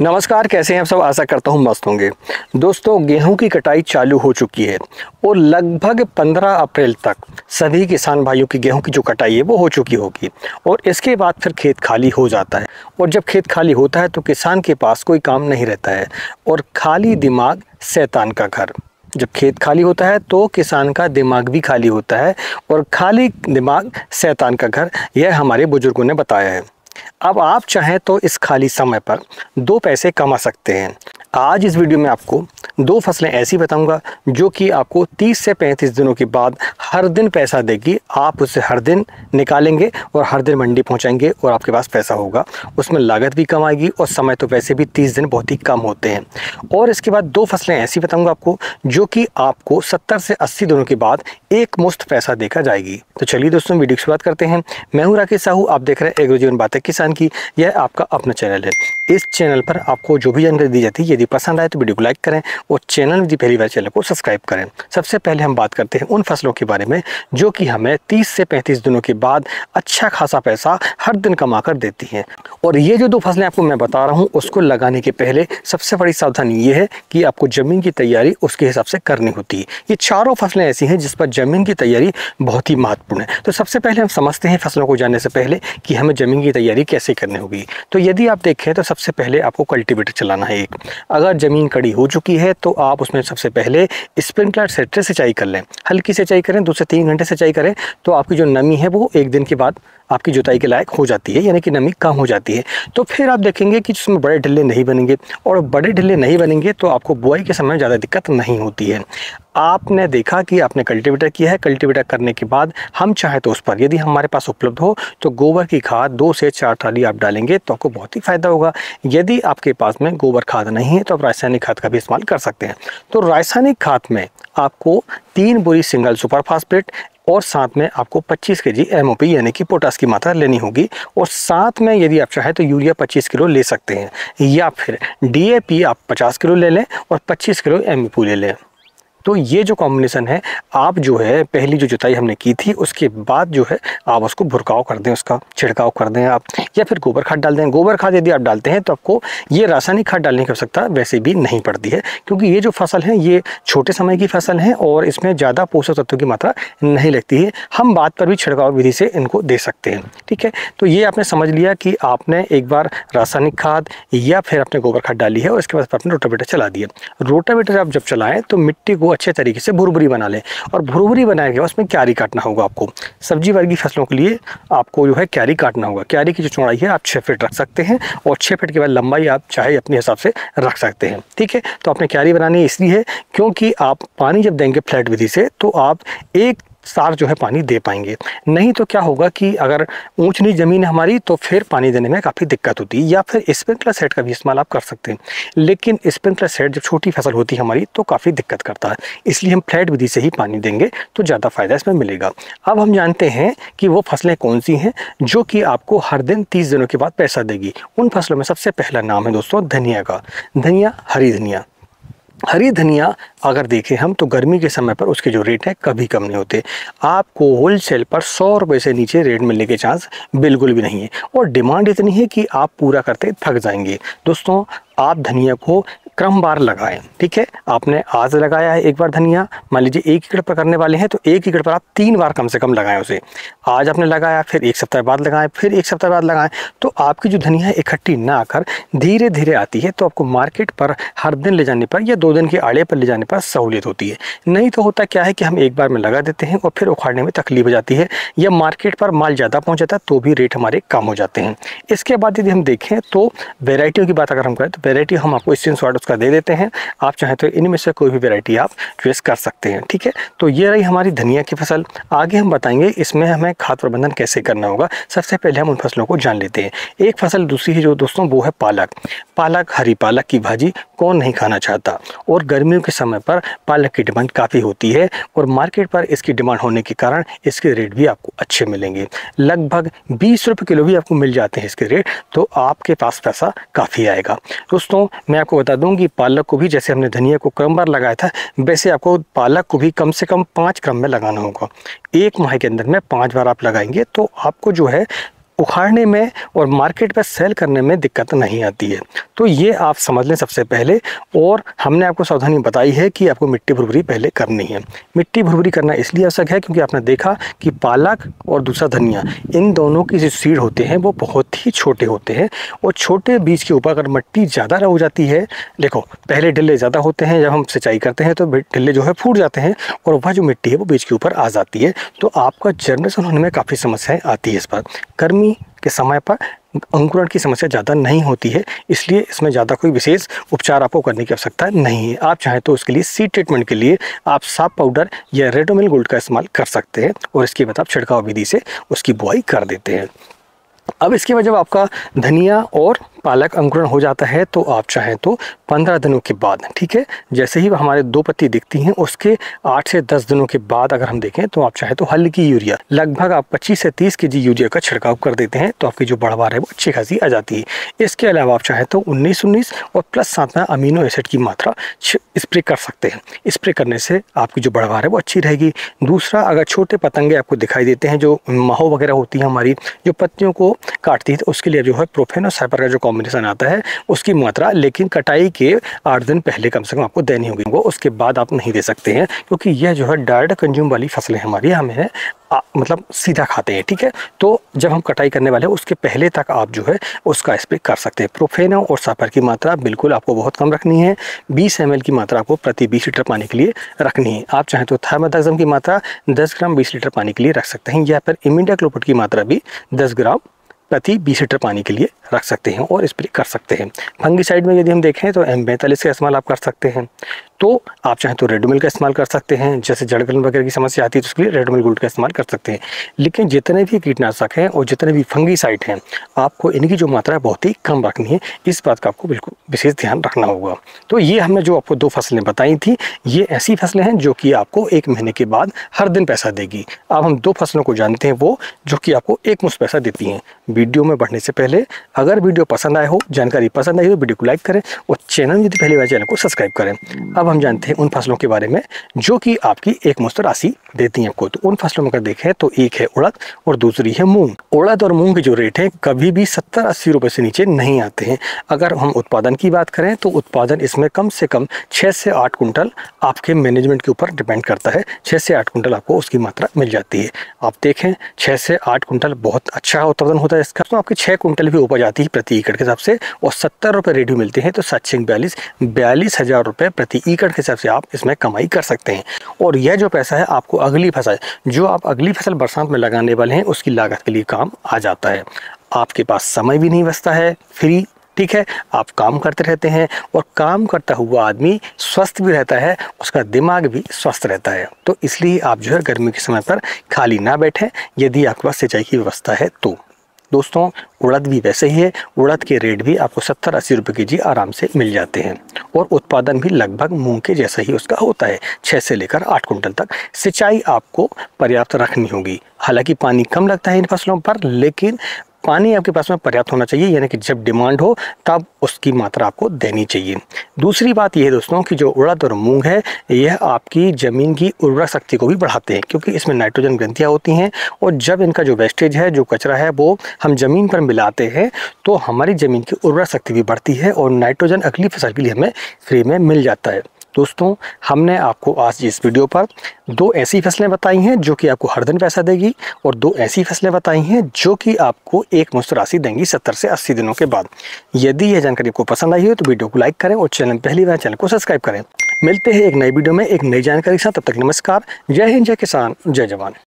नमस्कार कैसे हैं आप सब आशा करता हूं मस्त होंगे दोस्तों गेहूं की कटाई चालू हो चुकी है और लगभग 15 अप्रैल तक सभी किसान भाइयों की गेहूं की जो कटाई है वो हो चुकी होगी और इसके बाद फिर खेत खाली हो जाता है और जब खेत खाली होता है तो किसान के पास कोई काम नहीं रहता है और खाली दिमाग शैतान का घर जब खेत खाली होता है तो किसान का दिमाग भी खाली होता है और खाली दिमाग शैतान का घर यह हमारे बुज़ुर्गों ने बताया है अब आप चाहें तो इस खाली समय पर दो पैसे कमा सकते हैं आज इस वीडियो में आपको दो फसलें ऐसी बताऊंगा जो कि आपको 30 से 35 दिनों के बाद हर दिन पैसा देगी आप उसे हर दिन निकालेंगे और हर दिन मंडी पहुंचाएंगे और आपके पास पैसा होगा उसमें लागत भी कम आएगी और समय तो वैसे भी 30 दिन बहुत ही कम होते हैं और इसके बाद दो फसलें ऐसी बताऊँगा आपको जो कि आपको सत्तर से अस्सी दिनों के बाद एक मुफ्त पैसा देखा जाएगी तो चलिए दोस्तों वीडियो की शुरुआत करते हैं मैं हूँ राकेश साहू आप देख रहे हैं एग्रो जीवन बातें किसान की यह आपका अपना चैनल है इस चैनल पर आपको जो भी जानकारी दी जाती है यदि पसंद आए तो वीडियो को लाइक करें और चैनल में दी पहली बार चैनल को सब्सक्राइब करें सबसे पहले हम बात करते हैं उन फसलों के बारे में जो कि हमें तीस से पैंतीस दिनों के बाद अच्छा खासा पैसा हर दिन कमा कर देती हैं और ये जो दो फसलें आपको मैं बता रहा हूँ उसको लगाने के पहले सबसे बड़ी सावधानी ये है कि आपको ज़मीन की तैयारी उसके हिसाब से करनी होती है ये चारों फसलें ऐसी हैं जिस पर ज़मीन की तैयारी बहुत ही महत्वपूर्ण है तो सबसे पहले हम समझते हैं फसलों को जानने से पहले कि हमें ज़मीन की तैयारी कैसे करनी होगी तो यदि आप देखें तो सबसे पहले आपको कल्टिवेटर चलाना है एक अगर ज़मीन कड़ी हो चुकी है है तो आप उसमें सबसे पहले स्प्रिंकलर सेट से सिंचाई कर लें हल्की सिंचाई करें दो से तीन घंटे सिंचाई करें तो आपकी जो नमी है वो एक दिन के बाद आपकी जुताई के लायक हो जाती है यानी कि नमी कम हो जाती है तो फिर आप देखेंगे कि जिसमें बड़े ढिले नहीं बनेंगे और बड़े ढिले नहीं बनेंगे तो आपको बुआई के समय ज़्यादा दिक्कत नहीं होती है आपने देखा कि आपने कल्टीवेटर किया है कल्टीवेटर करने के बाद हम चाहे तो उस पर यदि हमारे पास उपलब्ध हो तो गोबर की खाद दो से चार थाली आप डालेंगे तो आपको बहुत ही फ़ायदा होगा यदि आपके पास में गोबर खाद नहीं है तो आप रासायनिक खाद का भी इस्तेमाल कर सकते हैं तो रासायनिक खाद में आपको तीन बोरी सिंगल सुपर फास्फेट और साथ में आपको 25 के जी एम यानी कि पोटास की मात्रा लेनी होगी और साथ में यदि आप चाहें तो यूरिया 25 किलो ले सकते हैं या फिर डी आप 50 किलो ले लें और 25 किलो एम ले लें तो ये जो कॉम्बिनेशन है आप जो है पहली जो जुताई हमने की थी उसके बाद जो है आप उसको भुरकाव कर दें उसका छिड़काव कर दें आप या फिर गोबर खाद डाल दें गोबर खाद यदि आप डालते हैं तो आपको ये रासायनिक खाद डालने की आवश्यकता वैसे भी नहीं पड़ती है क्योंकि ये जो फसल है ये छोटे समय की फसल है और इसमें ज़्यादा पोषक तत्वों की मात्रा नहीं लगती है हम बात पर भी छिड़काव विधि से इनको दे सकते हैं ठीक है तो ये आपने समझ लिया कि आपने एक बार रासायनिक खाद या फिर आपने गोबर खाद डाली है और इसके बाद आपने रोटावेटर चला दिया रोटावेटर आप जब चलाएं तो मिट्टी को अच्छे तरीके से भुरभुरी बना लें और भुरभुरी बनाए बाद उसमें क्यारी काटना होगा आपको सब्जी वर्गी फसलों के लिए आपको जो है क्यारी काटना होगा क्यारी की जो चौड़ाई है आप छः फिट रख सकते हैं और छः फिट के बाद लंबाई आप चाहे अपने हिसाब से रख सकते हैं ठीक है तो आपने क्यारी बनानी इसलिए है क्योंकि आप पानी जब देंगे फ्लैट विधि से तो आप एक सार जो है पानी दे पाएंगे नहीं तो क्या होगा कि अगर ऊँच नहीं ज़मीन है हमारी तो फिर पानी देने में काफ़ी दिक्कत होती है या फिर स्प्रिंकलर सेट का भी इस्तेमाल आप कर सकते हैं लेकिन स्प्रिंकलर सेट जब छोटी फसल होती है हमारी तो काफ़ी दिक्कत करता है इसलिए हम फ्लैट विधि से ही पानी देंगे तो ज़्यादा फ़ायदा इसमें मिलेगा अब हम जानते हैं कि वो फसलें कौन सी हैं जो कि आपको हर दिन तीस दिनों के बाद पैसा देगी उन फसलों में सबसे पहला नाम है दोस्तों धनिया का धनिया हरी धनिया हरी धनिया अगर देखें हम तो गर्मी के समय पर उसके जो रेट हैं कभी कम नहीं होते आपको होल सेल पर सौ रुपये से नीचे रेट मिलने के चांस बिल्कुल भी नहीं है और डिमांड इतनी है कि आप पूरा करते थक जाएंगे दोस्तों आप धनिया को क्रम बार लगाएं ठीक है आपने आज लगाया है एक बार धनिया मान लीजिए एक एकड़ पर करने वाले हैं तो एक एकड़ पर आप तीन बार कम से कम लगाएं उसे आज आपने लगाया फिर एक सप्ताह बाद लगाएं फिर एक सप्ताह बाद लगाएं तो आपकी जो धनिया है इकट्ठी ना आकर धीरे धीरे आती है तो आपको मार्केट पर हर दिन ले जाने पर या दो दिन के आड़े पर ले जाने पर सहूलियत होती है नहीं तो होता क्या है कि हम एक बार में लगा देते हैं और फिर उखाड़ने में तकलीफ हो जाती है या मार्केट पर माल ज़्यादा पहुँच जाता है तो भी रेट हमारे कम हो जाते हैं इसके बाद यदि हम देखें तो वेराइटियों की बात अगर हम करें तो वेराइटी हम आपको इस उसका का दे देते हैं आप चाहें तो इनमें से कोई भी वेराइटी आप चॉइस कर सकते हैं ठीक है तो ये रही हमारी धनिया की फसल आगे हम बताएंगे इसमें हमें खाद प्रबंधन कैसे करना होगा सबसे पहले हम उन फसलों को जान लेते हैं एक फसल दूसरी है जो दोस्तों वो है पालक पालक हरी पालक की भाजी कौन नहीं खाना चाहता और गर्मियों के समय पर पालक की डिमांड काफ़ी होती है और मार्केट पर इसकी डिमांड होने के कारण इसके रेट भी आपको अच्छे मिलेंगे लगभग बीस रुपये किलो भी आपको मिल जाते हैं इसके रेट तो आपके पास पैसा काफ़ी आएगा दोस्तों मैं आपको बता दूँ बताऊंगी पालक को भी जैसे हमने धनिया को क्रम बार लगाया था वैसे आपको पालक को भी कम से कम पाँच क्रम में लगाना होगा एक माह के अंदर में पाँच बार आप लगाएंगे तो आपको जो है उखाड़ने में और मार्केट पर सेल करने में दिक्कत नहीं आती है तो ये आप समझ लें सबसे पहले और हमने आपको सावधानी बताई है कि आपको मिट्टी भुरभुरी पहले करनी है मिट्टी भुरभुरी करना इसलिए आवश्यक है क्योंकि आपने देखा कि पालक और दूसरा धनिया इन दोनों की जो सीड होते हैं वो बहुत ही छोटे होते हैं और छोटे बीज के ऊपर अगर मिट्टी ज़्यादा हो जाती है देखो पहले ढिले ज़्यादा होते हैं जब हम सिंचाई करते हैं तो ढिले जो है फूट जाते हैं और वह जो मिट्टी है वो बीज के ऊपर आ जाती है तो आपका जर्मेशन होने में काफ़ी समस्याएँ आती है इस पर गर्मी के समय पर अंकुरण की समस्या ज़्यादा नहीं होती है इसलिए इसमें ज़्यादा कोई विशेष उपचार आपको करने की आवश्यकता नहीं है आप चाहें तो उसके लिए सी ट्रीटमेंट के लिए आप साफ पाउडर या रेडोमिल गोल्ड का इस्तेमाल कर सकते हैं और इसके बाद आप छिड़काव विधि से उसकी बुआई कर देते हैं अब इसके बाद जब आपका धनिया और पालक अंकुरण हो जाता है तो आप चाहें तो पंद्रह दिनों के बाद ठीक है जैसे ही हमारे दो पत्ती दिखती हैं उसके आठ से दस दिनों के बाद अगर हम देखें तो आप चाहे तो हल्की यूरिया लगभग आप पच्चीस से तीस के यूरिया का छिड़काव कर देते हैं तो आपकी जो बढ़वार है वो अच्छी खासी आ जाती है इसके अलावा आप चाहें तो उन्नीस उन्नीस और प्लस साथ में अमीनो एसिड की मात्रा स्प्रे कर सकते हैं स्प्रे करने से आपकी जो बढ़वार है वो अच्छी रहेगी दूसरा अगर छोटे पतंगे आपको दिखाई देते हैं जो माहो वगैरह होती है हमारी जो पत्तियों को काटती है तो उसके लिए जो है प्रोफेन और साइपर का जो कॉम्बिनेशन आता है उसकी मात्रा लेकिन कटाई के आठ दिन पहले कम से कम आपको देनी होगी उसके बाद आप नहीं दे सकते हैं क्योंकि यह जो है डायरेक्ट कंज्यूम वाली फसलें हमारी हमें आ, मतलब सीधा खाते हैं ठीक है तो जब हम कटाई करने वाले हैं उसके पहले तक आप जो है उसका स्प्रे कर सकते हैं प्रोफेनो और सफर की मात्रा बिल्कुल आपको बहुत कम रखनी है 20 एम की मात्रा आपको प्रति 20 लीटर पानी के लिए रखनी है आप चाहें तो थायमादाजम की मात्रा 10 ग्राम 20 लीटर पानी के लिए रख सकते हैं या फिर इमिडाक्लोपट की मात्रा भी 10 ग्राम प्रति बीस लीटर पानी के लिए रख सकते हैं और स्प्रे कर सकते हैं फंगी साइड में यदि हम देखें तो एम पैंतालीस का इस्तेमाल आप कर सकते हैं तो आप चाहें तो रेडमिल का इस्तेमाल कर सकते हैं जैसे जड़गलन वगैरह की समस्या आती है तो उसके लिए रेडमिल गोल्ड का इस्तेमाल कर सकते हैं लेकिन जितने भी कीटनाशक हैं और जितने भी फंगी साइड हैं आपको इनकी जो मात्रा है बहुत ही कम रखनी है इस बात का आपको बिल्कुल विशेष ध्यान रखना होगा तो ये हमने जो आपको दो फसलें बताई थी ये ऐसी फसलें हैं जो कि आपको एक महीने के बाद हर दिन पैसा देगी अब हम दो फसलों को जानते हैं वो जो कि आपको एक मुश्त पैसा देती हैं वीडियो में बढ़ने से पहले अगर वीडियो पसंद आए हो जानकारी पसंद आई हो वीडियो को लाइक करें और चैनल यदि पहली बार चैनल को सब्सक्राइब करें अब हम जानते हैं उन फसलों के बारे में जो कि आपकी एक मुस्त राशि देती है आपको तो उन फसलों में अगर देखें तो एक है उड़द और दूसरी है मूंग उड़द और मूंग के जो रेट हैं कभी भी सत्तर अस्सी रुपये से नीचे नहीं आते हैं अगर हम उत्पादन की बात करें तो उत्पादन इसमें कम से कम छः से आठ कुंटल आपके मैनेजमेंट के ऊपर डिपेंड करता है छः से आठ कुंटल आपको उसकी मात्रा मिल जाती है आप देखें छः से आठ कुंटल बहुत अच्छा उत्पादन होता है इसका तो आपके छः कुंटल भी उपज जाती है प्रति एकड़ के हिसाब से और सत्तर रुपये रेडियो मिलते हैं तो सात छिंग बयालीस बयालीस हज़ार रुपये प्रति एकड़ के हिसाब से आप इसमें कमाई कर सकते हैं और यह जो पैसा है आपको अगली फसल जो आप अगली फसल बरसात में लगाने वाले हैं उसकी लागत के लिए काम आ जाता है आपके पास समय भी नहीं बचता है फ्री ठीक है आप काम करते रहते हैं और काम करता हुआ आदमी स्वस्थ भी रहता है उसका दिमाग भी स्वस्थ रहता है तो इसलिए आप जो है गर्मी के समय पर खाली ना बैठें यदि आपके पास सिंचाई की व्यवस्था है तो दोस्तों उड़द भी वैसे ही है उड़द के रेट भी आपको सत्तर अस्सी रुपये के जी आराम से मिल जाते हैं और उत्पादन भी लगभग मूंग के जैसा ही उसका होता है छः से लेकर आठ कुंटल तक सिंचाई आपको पर्याप्त रखनी होगी हालांकि पानी कम लगता है इन फसलों पर लेकिन पानी आपके पास में पर्याप्त होना चाहिए यानी कि जब डिमांड हो तब उसकी मात्रा आपको देनी चाहिए दूसरी बात यह है दोस्तों कि जो उड़द और मूंग है यह आपकी ज़मीन की उर्वरक शक्ति को भी बढ़ाते हैं क्योंकि इसमें नाइट्रोजन ग्रंथियाँ होती हैं और जब इनका जो वेस्टेज है जो कचरा है वो हम ज़मीन पर मिलाते हैं तो हमारी ज़मीन की उर्वरक शक्ति भी बढ़ती है और नाइट्रोजन अगली फसल के लिए हमें फ्री में मिल जाता है दोस्तों हमने आपको आज इस वीडियो पर दो ऐसी फसलें बताई हैं जो कि आपको हर दिन पैसा देगी और दो ऐसी फसलें बताई हैं जो कि आपको एक मुश्त राशि देंगी सत्तर से अस्सी दिनों के बाद यदि यह जानकारी आपको पसंद आई हो तो वीडियो को लाइक करें और चैनल पहली बार चैनल को सब्सक्राइब करें मिलते हैं एक नई वीडियो में एक नई जानकारी के साथ तब तक नमस्कार जय हिंद जय किसान जय जवान